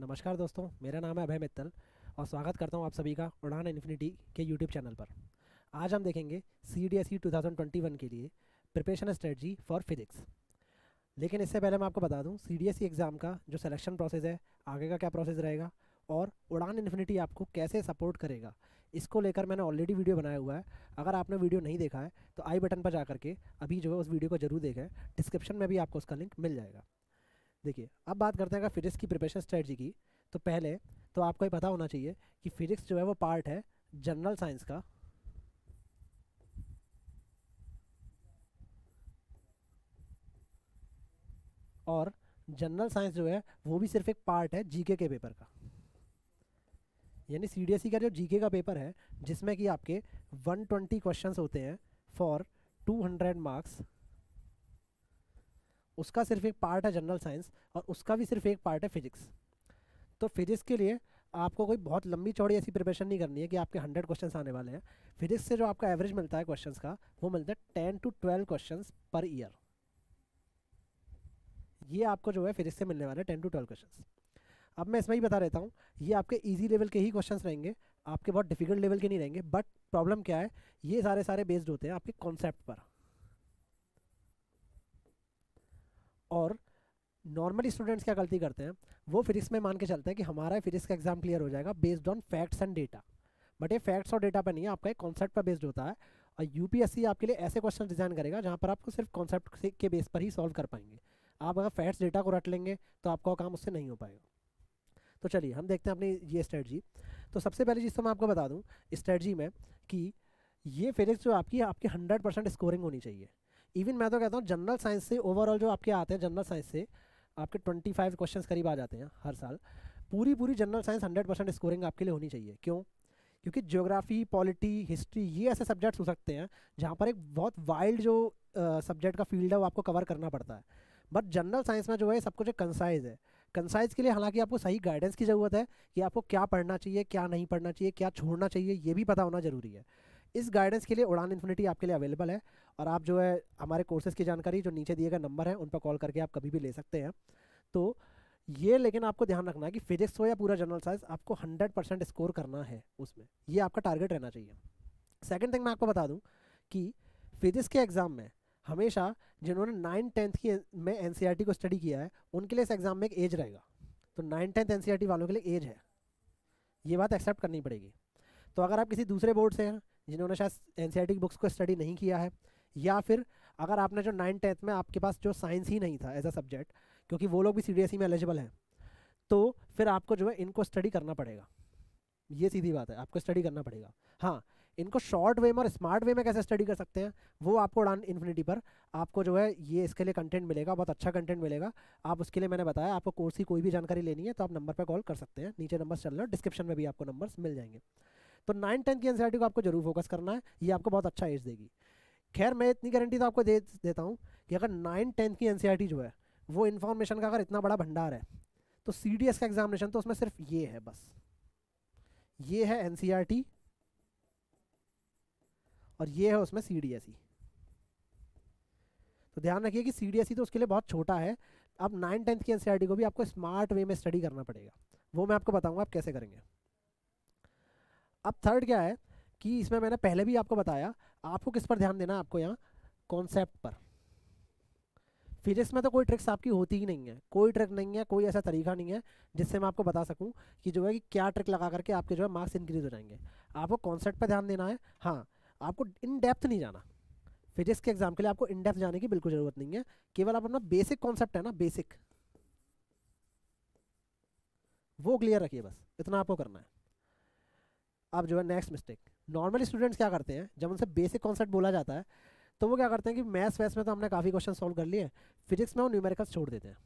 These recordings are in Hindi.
नमस्कार दोस्तों मेरा नाम है अभय मित्तल और स्वागत करता हूं आप सभी का उड़ान इन्फिनिटी के यूट्यूब चैनल पर आज हम देखेंगे C D S E two thousand twenty one के लिए प्रिपरेशन स्ट्रेटजी फॉर फिजिक्स लेकिन इससे पहले मैं आपको बता दूं C D S E e exam का जो सिलेक्शन प्रोसेस है आगे का क्या प्रोसेस रहेगा और उड़ान इन्फिनिटी आपको कैसे सपोर्ट करेगा इसको लेकर मैंने ऑलरेडी वीडियो बनाया हुआ है अगर आपने वीडियो नहीं देखा है तो आई बटन पर जा करके अभी जो है उस वीडियो को जरूर देखें डिस्क्रिप्शन में भी आपको उसका लिंक मिल जाएगा देखिए अब बात करते हैं अगर फिजिक्स की प्रिपरेशन स्ट्रेटजी की तो पहले तो आपको ये पता होना चाहिए कि फिजिक्स जो है वो पार्ट है जनरल साइंस का और जनरल साइंस जो है वो भी सिर्फ एक पार्ट है जीके के पेपर का यानी सी e का जो जीके का पेपर है जिसमें कि आपके 120 क्वेश्चंस होते हैं फॉर 200 मार्क्स उसका सिर्फ एक पार्ट है जनरल साइंस और उसका भी सिर्फ एक पार्ट है फिजिक्स तो फिजिक्स के लिए आपको कोई बहुत लंबी चौड़ी ऐसी प्रिपरेशन नहीं करनी है कि आपके हंड्रेड क्वेश्चन आने वाले हैं फिजिक्स से जो आपका एवरेज मिलता है क्वेश्चन का वो मिलता है ten to twelve question per year ये आपको जो है फिजिक्स से मिलने वाले टेन टू ट्वेल्व क्वेश्चन अब मैं इसमें ही बता रहता हूँ ये आपके इजी लेवल के ही क्वेश्चंस रहेंगे आपके बहुत डिफिकल्ट लेवल के नहीं रहेंगे बट प्रॉब्लम क्या है ये सारे सारे बेस्ड होते हैं आपके कॉन्सेप्ट पर और नॉर्मली स्टूडेंट्स क्या गलती करते हैं वो फिजिक्स में मान के चलते हैं कि हमारा फिजिक्स का एग्जाम क्लियर हो जाएगा based on facts and data but ये फैक्ट्स और डेटा पर नहीं है आपका एक कॉन्सेप्ट पर बेस्ड होता है और यू आपके लिए ऐसे क्वेश्चन डिजाइन करेगा जहाँ पर आपको सिर्फ कॉन्सेप्ट के बेस पर ही सॉल्व कर पाएंगे आप अगर फैक्ट्स डेटा को रट लेंगे तो आपका काम उससे नहीं हो पाएगा तो चलिए हम देखते हैं अपनी ये स्ट्रेटजी तो सबसे पहले चीज़ तो मैं आपको बता दूँ स्ट्रेटजी में कि ये फिजिक्स जो आपकी आपकी हंड्रेड परसेंट स्कोरिंग होनी चाहिए इवन मैं तो कहता हूँ जनरल साइंस से ओवरऑल जो आपके आते हैं जनरल साइंस से आपके ट्वेंटी फाइव क्वेश्चन करीब आ जाते हैं हर साल पूरी पूरी general science hundred percent scoring आपके लिए होनी चाहिए क्यों क्योंकि ज्योग्राफी पॉलिटी हिस्ट्री ये ऐसे सब्जेक्ट्स हो सकते हैं जहाँ पर एक बहुत वाइल्ड जो सब्जेक्ट का फील्ड है वो आपको कवर करना पड़ता है बट जनरल साइंस में जो है सब कुछ एक कंसाइज है कंसाइज के लिए हालांकि आपको सही गाइडेंस की ज़रूरत है कि आपको क्या पढ़ना चाहिए क्या नहीं पढ़ना चाहिए क्या छोड़ना चाहिए ये भी पता होना ज़रूरी है इस गाइडेंस के लिए उड़ान इन्फिनिटी आपके लिए अवेलेबल है और आप जो है हमारे कोर्सेज की जानकारी जो नीचे दिए गए नंबर है उन पर कॉल करके आप कभी भी ले सकते हैं तो ये लेकिन आपको ध्यान रखना है कि फिजिक्स हो या पूरा जनरल साइंस आपको 100 परसेंट स्कोर करना है उसमें ये आपका टारगेट रहना चाहिए सेकंड थिंग मैं आपको बता दूं कि फिजिक्स के एग्ज़ाम में हमेशा जिन्होंने नाइन टेंथ की में एन e को स्टडी किया है उनके लिए इस एग्ज़ाम में एक एज रहेगा तो नाइन टेंथ एन वालों के लिए एज है ये बात एक्सेप्ट करनी पड़ेगी तो अगर आप किसी दूसरे बोर्ड से हैं जिन्होंने शायद एन टी बुक्स को स्टडी नहीं किया है या फिर अगर आपने जो नाइन टेंथ में आपके पास जो साइंस ही नहीं था एज अ सब्जेक्ट क्योंकि वो लोग भी सी e में एलिजिबल हैं तो फिर आपको जो है इनको स्टडी करना पड़ेगा ये सीधी बात है आपको स्टडी करना पड़ेगा हाँ इनको शॉर्ट वे में और स्मार्ट वे में कैसे स्टडी कर सकते हैं वो आपको उड़ान इन्फिनिटी पर आपको जो है ये इसके लिए कंटेंट मिलेगा बहुत अच्छा कंटेंट मिलेगा आप उसके लिए मैंने बताया आपको कोर्स की कोई भी जानकारी लेनी है तो आप नंबर पर कॉल कर सकते हैं नीचे नंबर चल रहे हैं डिस्क्रिप्शन में भी आपको नंबर्स मिल जाएंगे तो नाइन टेंथ की एनसीआरटी को आपको जरूर फोकस करना है ये आपको बहुत अच्छा एज देगी खैर मैं इतनी गारंटी तो आपको दे देता हूँ कि अगर नाइन टेंथ की एनसीआरटी जो है वो इन्फॉर्मेशन का अगर इतना बड़ा भंडार है तो सी का एग्जामिनेशन तो उसमें सिर्फ ये है बस ये है एन e और ये है उसमें सी e। तो ध्यान रखिए कि सी e तो उसके लिए बहुत छोटा है अब नाइन टेंथ की एन को भी आपको स्मार्ट वे में स्टडी करना पड़ेगा वो मैं आपको बताऊंगा आप कैसे करेंगे अब थर्ड क्या है कि इसमें मैंने पहले भी आपको बताया आपको किस पर ध्यान देना है आपको यहाँ कॉन्सेप्ट पर फिजिक्स में तो कोई ट्रिक्स आपकी होती ही नहीं है कोई ट्रिक नहीं है कोई ऐसा तरीका नहीं है जिससे मैं आपको बता सकूं कि जो है कि क्या ट्रिक लगा करके आपके जो है मार्क्स इंक्रीज हो जाएंगे आपको कॉन्सेप्ट पर ध्यान देना है हाँ आपको इन डेप्थ नहीं जाना फिजिक्स के एग्जाम के लिए आपको इन डेप्थ जाने की बिल्कुल ज़रूरत नहीं है केवल आप अपना बेसिक कॉन्सेप्ट है ना बेसिक वो क्लियर रखिए बस इतना आपको करना है अब जो है नेक्स्ट मिस्टेक नॉर्मल स्टूडेंट्स क्या करते हैं जब उनसे बेसिक कॉन्सेप्ट बोला जाता है तो वो क्या करते हैं कि मैथ्स वैथ्स में तो हमने काफ़ी क्वेश्चन सॉल्व कर लिए फिजिक्स में वो न्यूमेरिकल छोड़ देते हैं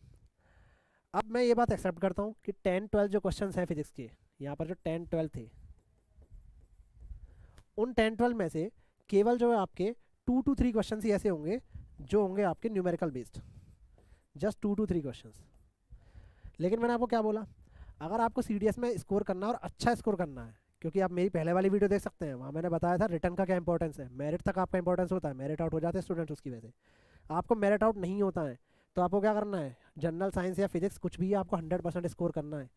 अब मैं ये बात एक्सेप्ट करता हूँ कि टेन ट्वेल्थ जो क्वेश्चन हैं फिजिक्स के यहाँ पर जो टेन ट्वेल्व थे उन टेन ट्वेल्व में से केवल जो है आपके टू टू थ्री क्वेश्चन ही ऐसे होंगे जो होंगे आपके numerical based just two to three question लेकिन मैंने आपको क्या बोला अगर आपको सी में स्कोर करना है और अच्छा स्कोर करना है क्योंकि आप मेरी पहले वाली वीडियो देख सकते हैं वहाँ मैंने बताया था रिटर्न का क्या इंपॉर्टेंस है मेरिट तक आपका इंपॉर्टेंस होता है मेरिट आउट हो जाते हैं स्टूडेंट्स उसकी वजह से आपको मेरिट आउट नहीं होता है तो आपको क्या करना है जनरल साइंस या फिजिक्स कुछ भी आपको हंड्रेड परसेंट स्कोर करना है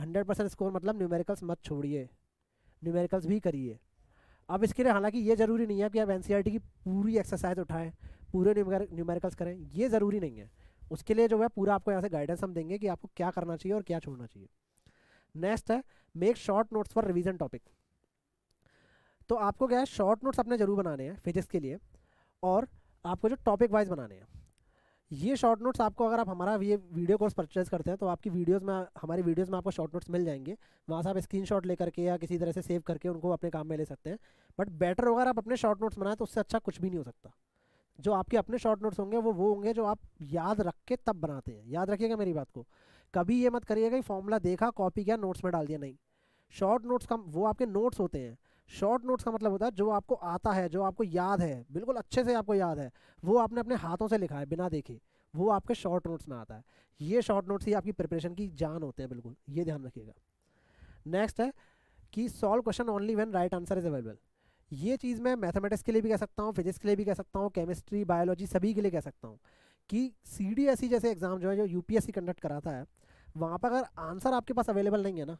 हंड्रेड परसेंट स्कोर मतलब न्यूमेरिकल्स मत छोड़िए न्यूमेरिकल्स भी करिए अब इसके लिए हालांकि ये ज़रूरी नहीं है कि आप एन e की पूरी एक्सरसाइज उठाएं पूरे न्यूमेरिकल्स करें ये ज़रूरी नहीं है उसके लिए जो है पूरा आपको यहाँ से गाइडेंस हम देंगे कि आपको क्या करना चाहिए और क्या छोड़ना चाहिए नेक्स्ट है make short notes for revision topic तो आपको क्या है शॉर्ट नोट्स अपने जरूर बनाने हैं फिजिक्स के लिए और आपको जो टॉपिक वाइज बनाने हैं ये शॉर्ट नोट्स आपको अगर आप हमारा ये वीडियो कोर्स परचेज करते हैं तो आपकी वीडियोस में हमारी वीडियोस में आपको शॉर्ट नोट्स मिल जाएंगे वहाँ से आप स्क्रीनशॉट लेकर के या किसी तरह से सेव करके उनको अपने काम में ले सकते हैं बट बेटर होगा आप अपने शॉर्ट नोट्स बनाएं तो उससे अच्छा कुछ भी नहीं हो सकता जो आपके अपने शॉर्ट नोट्स होंगे वो वो होंगे जो आप याद रख के तब बनाते हैं याद रखिएगा मेरी बात को कभी ये मत करिएगा कि फॉर्मूला देखा कॉपी किया नोट्स में डाल दिया नहीं शॉर्ट नोट्स का वो आपके नोट्स होते हैं शॉर्ट नोट्स का मतलब होता है जो आपको आता है जो आपको याद है बिल्कुल अच्छे से आपको याद है वो आपने अपने हाथों से लिखा है बिना देखे वो आपके शॉर्ट नोट्स में आता है ये शॉर्ट नोट्स ही आपकी प्रिपरेशन की जान होते हैं बिल्कुल ये ध्यान रखिएगा नेक्स्ट है कि solve question only when right answer is available ये चीज़ मैं मैथमेटिक्स के लिए भी कह सकता हूँ फिजिक्स के लिए भी कह सकता हूँ केमिस्ट्री बायोलॉजी सभी के लिए कह सकता हूँ कि सी डी एस ई जैसे एग्ज़ाम जो है जो U P S C conduct कराता है वहाँ पर अगर आंसर आपके पास अवेलेबल नहीं है ना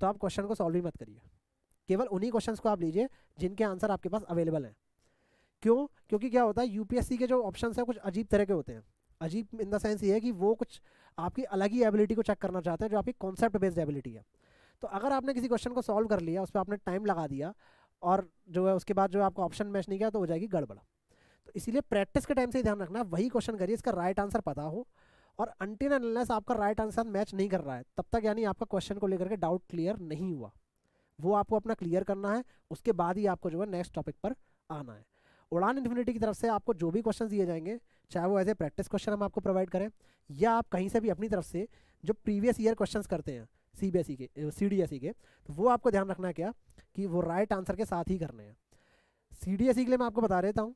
तो आप क्वेश्चन को सॉल्व ही मत करिए केवल उन्हीं क्वेश्चंस को आप लीजिए जिनके आंसर आपके पास अवेलेबल हैं क्यों क्योंकि क्या होता है यूपीएससी के जो ऑप्शन हैं कुछ अजीब तरह के होते हैं अजीब इन द सेंस ये है कि वो कुछ आपकी अलग ही एबिलिटी को चेक करना चाहते हैं जो आपकी कॉन्सेप्ट बेस्ड एबिलिटी है तो अगर आपने किसी क्वेश्चन को सॉल्व कर लिया उस पर आपने टाइम लगा दिया और जो है उसके बाद जो आपको ऑप्शन मैच नहीं किया तो हो जाएगी गड़बड़ तो इसीलिए प्रैक्टिस के टाइम से ही ध्यान रखना वही क्वेश्चन करिए इसका राइट आंसर पता हो और अनटिन एनलेस आपका राइट आंसर मैच नहीं कर रहा है तब तक यानी आपका क्वेश्चन को लेकर के डाउट क्लियर नहीं हुआ वो आपको अपना क्लियर करना है उसके बाद ही आपको जो है नेक्स्ट टॉपिक पर आना है उड़ान इन्फिनिटी की तरफ से आपको जो भी क्वेश्चन दिए जाएंगे चाहे वो एज ए प्रैक्टिस क्वेश्चन हम आपको प्रोवाइड करें या आप कहीं से भी अपनी तरफ से जो प्रीवियस ईयर क्वेश्चन करते हैं सी बी एस ई के सी डी एस ई के तो वो आपको ध्यान रखना है क्या कि वो राइट आंसर के साथ ही करने हैं सी डी एस ई के लिए मैं आपको बता देता हूँ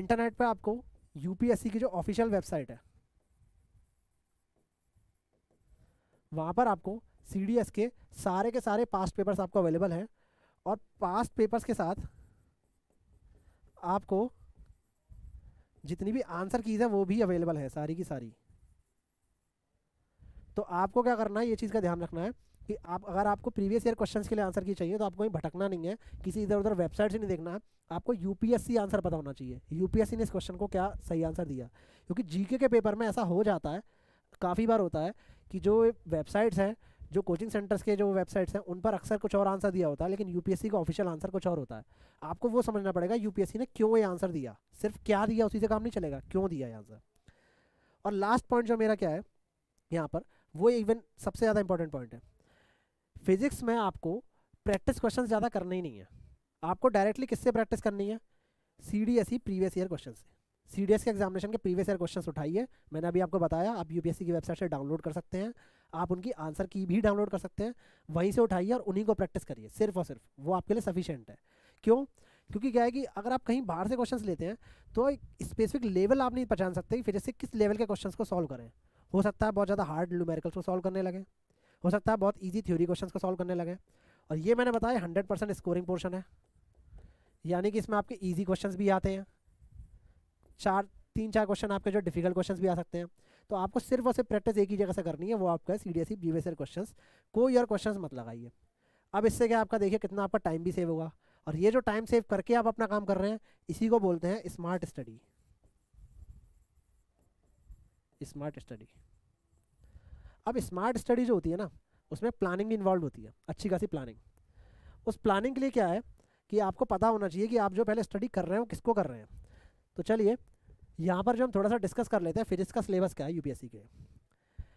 इंटरनेट पर आपको यू पी एस सी की जो ऑफिशियल वेबसाइट है वहाँ पर आपको सी के सारे के सारे पास्ट पेपर्स आपको अवेलेबल हैं और पास्ट पेपर्स के साथ आपको जितनी भी आंसर कीज़ है वो भी अवेलेबल है सारी की सारी तो आपको क्या करना है ये चीज़ का ध्यान रखना है कि आप अगर आपको प्रीवियस ईयर क्वेश्चंस के लिए आंसर की चाहिए तो आपको कहीं भटकना नहीं है किसी इधर उधर वेबसाइट से नहीं देखना आपको यूपीएससी आंसर पता होना चाहिए यूपीएससी ने इस क्वेश्चन को क्या सही आंसर दिया क्योंकि जीके के पेपर में ऐसा हो जाता है काफ़ी बार होता है कि जो वेबसाइट्स हैं जो कोचिंग सेंटर्स के जो वेबसाइट्स हैं उन पर अक्सर कुछ और आंसर दिया होता है लेकिन यूपीएससी का ऑफिशियल आंसर कुछ और होता है आपको वो समझना पड़ेगा यूपीएससी ने क्यों ये आंसर दिया सिर्फ क्या दिया उसी से काम नहीं चलेगा क्यों दिया ये आंसर और लास्ट पॉइंट जो मेरा क्या है यहाँ पर वो इवन सबसे ज़्यादा इंपॉर्टेंट पॉइंट है फिजिक्स में आपको प्रैक्टिस क्वेश्चन ज़्यादा करने ही नहीं है आपको डायरेक्टली किससे प्रैक्टिस करनी है C D S E previous year question से सी के एग्जामिनेशन के प्रीवियस ईयर क्वेश्चंस उठाइए मैंने अभी आपको बताया आप सी की वेबसाइट से डाउनलोड कर सकते हैं आप उनकी आंसर की भी डाउनलोड कर सकते हैं वहीं से उठाइए और उन्हीं को प्रैक्टिस करिए सिर्फ और सिर्फ वो आपके लिए सफिशेंट है क्यों क्योंकि क्या है कि अगर आप कहीं बाहर से क्वेश्चन लेते हैं तो एक स्पेसिफिक लेवल आप नहीं पहचान सकते कि फिजिक्स से किस लेवल के क्वेश्चन को सॉल्व करें हो सकता है बहुत ज़्यादा हार्ड न्यूमेरिकल्स को सॉल्व करने लगे हो सकता है बहुत ईजी थ्योरी क्वेश्चन को सॉल्व करने लगे और ये मैंने बताया हंड्रेड स्कोरिंग पोर्शन है यानी कि इसमें आपके ईजी क्वेश्चन भी आते हैं चार तीन चार क्वेश्चन आपके जो डिफिकल्ट क्वेश्चन भी आ सकते हैं तो आपको सिर्फ और सिर्फ प्रैक्टिस एक ही जगह से करनी है वो आपका C D S C question कोई और क्वेश्चन मत लगाइए अब इससे क्या आपका देखिए कितना आपका टाइम भी सेव होगा और ये जो टाइम सेव करके आप अपना काम कर रहे हैं इसी को बोलते हैं स्मार्ट स्टडी स्मार्ट स्टडी अब स्मार्ट स्टडी जो होती है ना उसमें प्लानिंग भी इन्वॉल्व होती है अच्छी खासी प्लानिंग उस प्लानिंग के लिए क्या है कि आपको पता होना चाहिए कि आप जो पहले स्टडी कर रहे हो किसको कर रहे हैं तो चलिए यहाँ पर जो हम थोड़ा सा डिस्कस कर लेते हैं फिजिक्स का सिलेबस क्या है यूपीएससी के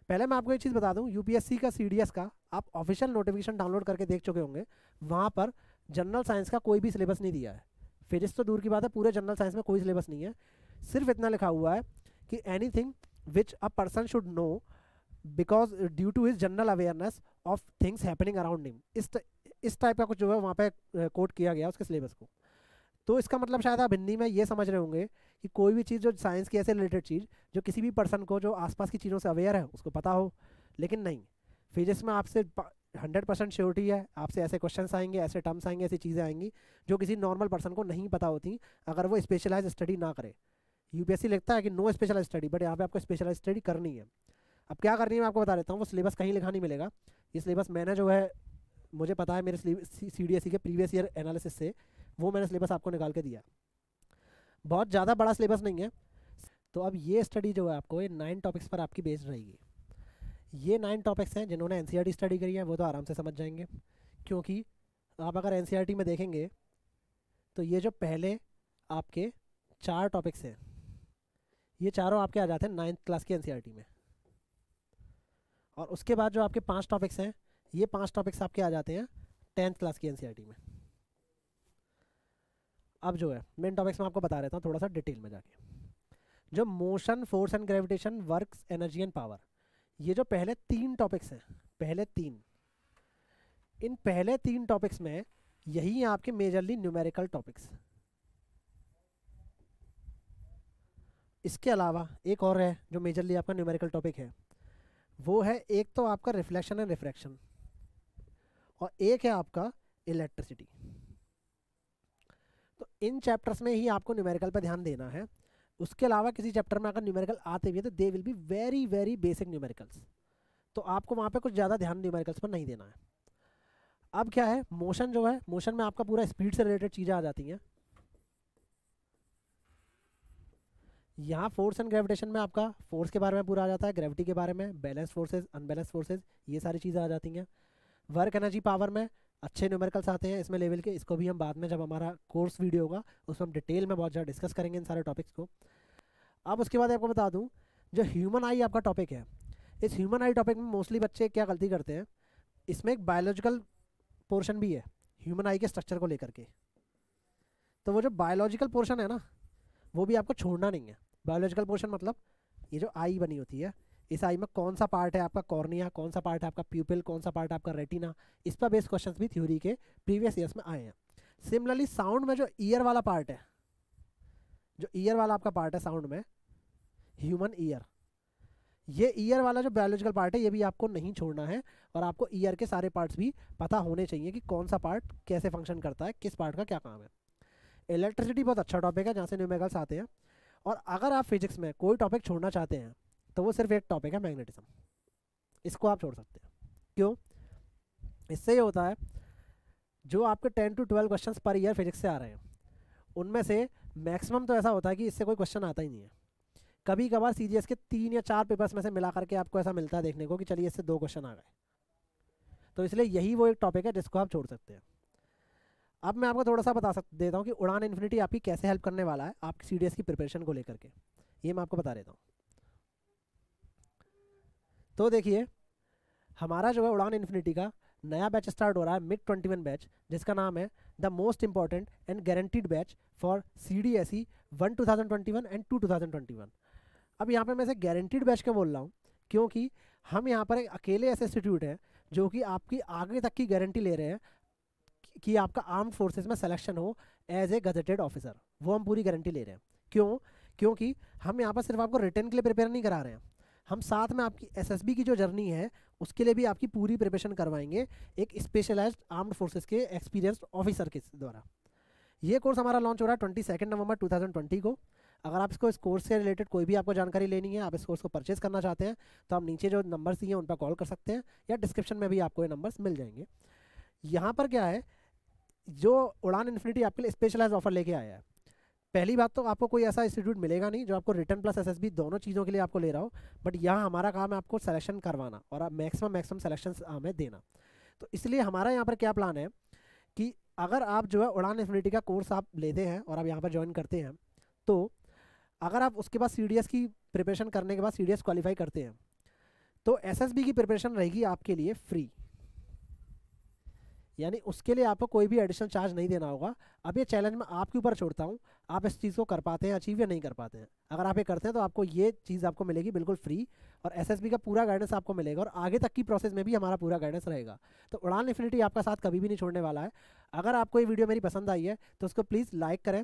पहले मैं आपको एक चीज़ बता दूँ यूपीएससी का सीडीएस का आप ऑफिशियल नोटिफिकेशन डाउनलोड करके देख चुके होंगे वहाँ पर जनरल साइंस का कोई भी सिलेबस नहीं दिया है फिजिक्स तो दूर की बात है पूरे जनरल साइंस में कोई सिलेबस नहीं है सिर्फ इतना लिखा हुआ है कि anything which a person should know because due to his general awareness of things happening around him इस इस टाइप का कुछ जो है वहाँ पे कोट किया गया उसके सिलेबस को तो इसका मतलब शायद आप हिंदी में ये समझ रहे होंगे कि कोई भी चीज़ जो साइंस की ऐसे रिलेटेड चीज़ जो किसी भी पर्सन को जो आसपास की चीज़ों से अवेयर है उसको पता हो लेकिन नहीं फिजिक्स में आपसे हंड्रेड परसेंट श्योरिटी है आपसे ऐसे क्वेश्चंस आएंगे ऐसे टर्म्स आएंगे ऐसी चीज़ें आएंगी जो किसी नॉर्मल पर्सन को नहीं पता होती अगर वो स्पेशलाइज स्टडी ना करे यूपीएससी लिखता है कि नो स्पेशलाइज स्टडी बट यहाँ पे आपको स्पेशलाइज स्टडी करनी है अब क्या करनी है मैं आपको बता देता हूँ वो सिलेबस कहीं लिखा नहीं मिलेगा ये सिलेबस मैंने जो है मुझे पता है मेरे सी डी e के प्रीवियस ईयर एनालिसिस से वो मैंने सिलेबस आपको निकाल के दिया बहुत ज़्यादा बड़ा सिलेबस नहीं है तो अब ये स्टडी जो है आपको ये नाइन टॉपिक्स पर आपकी बेस्ड रहेगी ये नाइन टॉपिक्स हैं जिन्होंने एन स्टडी e करी है वो तो आराम से समझ जाएंगे क्योंकि आप अगर एन e में देखेंगे तो ये जो पहले आपके चार टॉपिक्स हैं ये चारों आपके आ जाते हैं नाइन्थ क्लास की एन e में और उसके बाद जो आपके पांच टॉपिक्स हैं ये पांच टॉपिक्स आपके आ जाते हैं टेंथ क्लास की एन में अब जो है मेन टॉपिक्स में आपको बता रहता हूँ थोड़ा सा डिटेल में जाके जो motion force and gravitation works energy and power ये जो पहले तीन टॉपिक्स हैं पहले तीन इन पहले तीन टॉपिक्स में यही हैं आपके मेजरली न्यूमेरिकल टॉपिक्स इसके अलावा एक और है जो मेजरली आपका न्यूमेरिकल टॉपिक है वो है एक तो आपका रिफ्लेक्शन एंड रिफ्रैक्शन और एक है आपका इलेक्ट्रिसिटी इन चैप्टर्स में ही आपको न्यूमेरिकल पर ध्यान देना है उसके अलावा किसी चैप्टर में अगर न्यूमेरिकल आते भी है तो they will be very very basic numericals तो आपको वहाँ पे कुछ ज़्यादा ध्यान न्यूमेरिकल्स पर नहीं देना है अब क्या है मोशन जो है मोशन में आपका पूरा स्पीड से रिलेटेड चीज़ें आ जाती हैं यहाँ फोर्स एंड ग्रेविटेशन में आपका फोर्स के बारे में पूरा आ जाता है ग्रेविटी के बारे में बैलेंस फोर्सेज अनबैलेंस फोर्सेज ये सारी चीज़ें आ जाती हैं वर्क एनर्जी पावर में अच्छे न्यूमेरिकल्स आते हैं इसमें लेवल के इसको भी हम बाद में जब हमारा कोर्स वीडियो होगा उसमें हम डिटेल में बहुत ज़्यादा डिस्कस करेंगे इन सारे टॉपिक्स को अब उसके बाद आपको बता दूँ जो ह्यूमन आई आपका टॉपिक है इस ह्यूमन आई टॉपिक में मोस्टली बच्चे क्या गलती करते हैं इसमें एक बायोलॉजिकल पोर्शन भी है ह्यूमन आई के स्ट्रक्चर को लेकर के तो वो जो बायोलॉजिकल पोर्शन है ना वो भी आपको छोड़ना नहीं है बायोलॉजिकल पोर्शन मतलब ये जो आई बनी होती है इस आई में कौन सा पार्ट है आपका कॉर्निया कौन सा पार्ट है आपका प्यूपिल कौन सा पार्ट है आपका रेटिना इस पर बेस्ड क्वेश्चन भी थ्योरी के प्रीवियस ईयर्स में आए हैं सिमिलरली साउंड में जो ईयर वाला पार्ट है जो ईयर वाला आपका पार्ट है साउंड में ह्यूमन ईयर ये ईयर वाला जो बायोलॉजिकल पार्ट है ये भी आपको नहीं छोड़ना है और आपको ईयर के सारे पार्ट्स भी पता होने चाहिए कि कौन सा पार्ट कैसे फंक्शन करता है किस पार्ट का क्या काम है इलेक्ट्रिसिटी बहुत अच्छा टॉपिक है जहाँ से न्यूमेगल्स आते हैं और अगर आप फिजिक्स में कोई टॉपिक छोड़ना चाहते हैं तो वो सिर्फ एक टॉपिक है मैग्नेटिज्म इसको आप छोड़ सकते हैं क्यों इससे ये होता है जो आपके ten to twelve question per year physics से आ रहे हैं उनमें से मैक्सिमम तो ऐसा होता है कि इससे कोई क्वेश्चन आता ही नहीं है कभी कभार सी के तीन या चार पेपर्स में से मिला करके आपको ऐसा मिलता है देखने को कि चलिए इससे दो क्वेश्चन आ गए तो इसलिए यही वो एक टॉपिक है जिसको आप छोड़ सकते हैं अब मैं आपको थोड़ा सा बता सक देता हूँ कि उड़ान इन्फिनिटी आपकी कैसे हेल्प करने वाला है आपकी सी की प्रिपरेशन को लेकर के ये मैं आपको बता देता हूँ तो देखिए हमारा जो है उड़ान इन्फिनिटी का नया बैच स्टार्ट हो रहा है मिड ट्वेंटी वन बैच जिसका नाम है the most important and guaranteed batch for C D S E one two thousand twenty one and two two thousand twenty one अब यहाँ पर मैं इसे गारंटीड बैच का बोल रहा हूँ क्योंकि हम यहाँ पर एक अकेले ऐसे इंस्टीट्यूट हैं जो कि आपकी आगे तक की गारंटी ले रहे हैं कि आपका आर्म फोर्सेज में सिलेक्शन हो एज ए गजटेड ऑफिसर वो हम पूरी गारंटी ले रहे हैं क्यों क्योंकि हम यहाँ पर सिर्फ आपको रिटर्न के लिए प्रिपेयर नहीं करा रहे हैं हम साथ में आपकी एसएसबी की जो जर्नी है उसके लिए भी आपकी पूरी प्रिपरेशन करवाएंगे एक स्पेशलाइज्ड आर्म्ड फोर्सेस के एक्सपीरियंस्ड ऑफिसर के द्वारा ये कोर्स हमारा लॉन्च हो रहा है twenty second November two thousand twenty को अगर आप इसको इस कोर्स से रिलेटेड कोई भी आपको जानकारी लेनी है आप इस कोर्स को परचेज करना चाहते हैं तो आप नीचे जो नंबर्स दिए हैं उन पर कॉल कर सकते हैं या डिस्क्रिप्शन में भी आपको ये नंबर्स मिल जाएंगे यहाँ पर क्या है जो उड़ान इन्फिनिटी आपके लिए स्पेशलाइज ऑफर लेके आया है पहली बात तो आपको कोई ऐसा इंस्टीट्यूट मिलेगा नहीं जो आपको रिटर्न प्लस एसएसबी दोनों चीज़ों के लिए आपको ले रहा हो बट यहाँ हमारा काम है आपको सिलेक्शन करवाना और मैक्सिमम मैक्सिमम सिलेक्शन हमें देना तो इसलिए हमारा यहाँ पर क्या प्लान है कि अगर आप जो है उड़ान इन्फिनिटी का कोर्स आप लेते हैं और आप यहाँ पर ज्वाइन करते हैं तो अगर आप उसके बाद सी की प्रिपरेशन करने के बाद सी क्वालिफाई करते हैं तो एस की प्रिपरेशन रहेगी आपके लिए फ्री यानी उसके लिए आपको कोई भी एडिशनल चार्ज नहीं देना होगा अब ये चैलेंज मैं आपके ऊपर छोड़ता हूँ आप इस चीज़ को कर पाते हैं अचीव या नहीं कर पाते हैं अगर आप ये करते हैं तो आपको ये चीज़ आपको मिलेगी बिल्कुल फ्री और एसएसबी का पूरा गाइडेंस आपको मिलेगा और आगे तक की प्रोसेस में भी हमारा पूरा गाइडेंस रहेगा तो उड़ान इन्फिनिटी आपका साथ कभी भी नहीं छोड़ने वाला है अगर आपको ये वीडियो मेरी पसंद आई है तो उसको प्लीज़ लाइक करें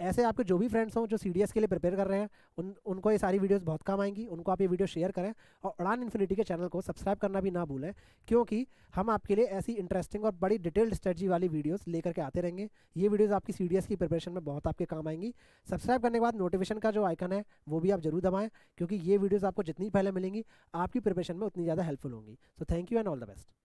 ऐसे आपके जो भी फ्रेंड्स हों जो सी के लिए प्रिपेयर कर रहे हैं उन उनको ये सारी वीडियोस बहुत काम आएंगी उनको आप ये वीडियो शेयर करें और उड़ान इन्फिनिटी के चैनल को सब्सक्राइब करना भी ना भूलें क्योंकि हम आपके लिए ऐसी इंटरेस्टिंग और बड़ी डिटेल्ड स्ट्रेटजी वाली वीडियोस लेकर के आते रहेंगे ये वीडियोज़ आपकी सी की प्रिपरेशन में बहुत आपके काम आएंगी सब्सक्राइब करने के बाद नोटिफिकेशन का जो आइकन है वो भी आप जरूर दबाएँ क्योंकि ये वीडियोज़ आपको जितनी पहले मिलेंगी आपकी प्रिपरेशन में उतनी ज़्यादा हेल्पफुल होंगी so thank you and all the best